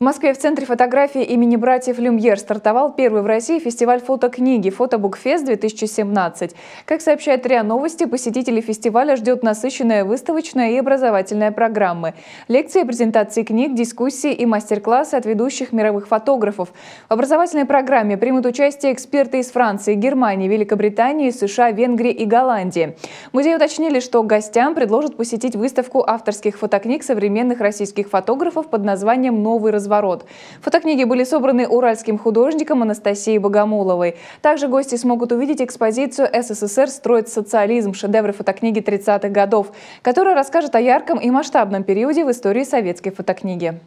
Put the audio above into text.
В Москве в Центре фотографии имени братьев Люмьер стартовал первый в России фестиваль фотокниги «Фотобукфест-2017». Как сообщает РИА Новости, посетителей фестиваля ждет насыщенная выставочная и образовательная программы. Лекции, презентации книг, дискуссии и мастер-классы от ведущих мировых фотографов. В образовательной программе примут участие эксперты из Франции, Германии, Великобритании, США, Венгрии и Голландии. Музей уточнили, что гостям предложат посетить выставку авторских фотокниг современных российских фотографов под названием «Новый развитие» «Разворот». Фотокниги были собраны уральским художником Анастасией Богомоловой. Также гости смогут увидеть экспозицию «СССР строит социализм» шедевры фотокниги 30-х годов, которая расскажет о ярком и масштабном периоде в истории советской фотокниги.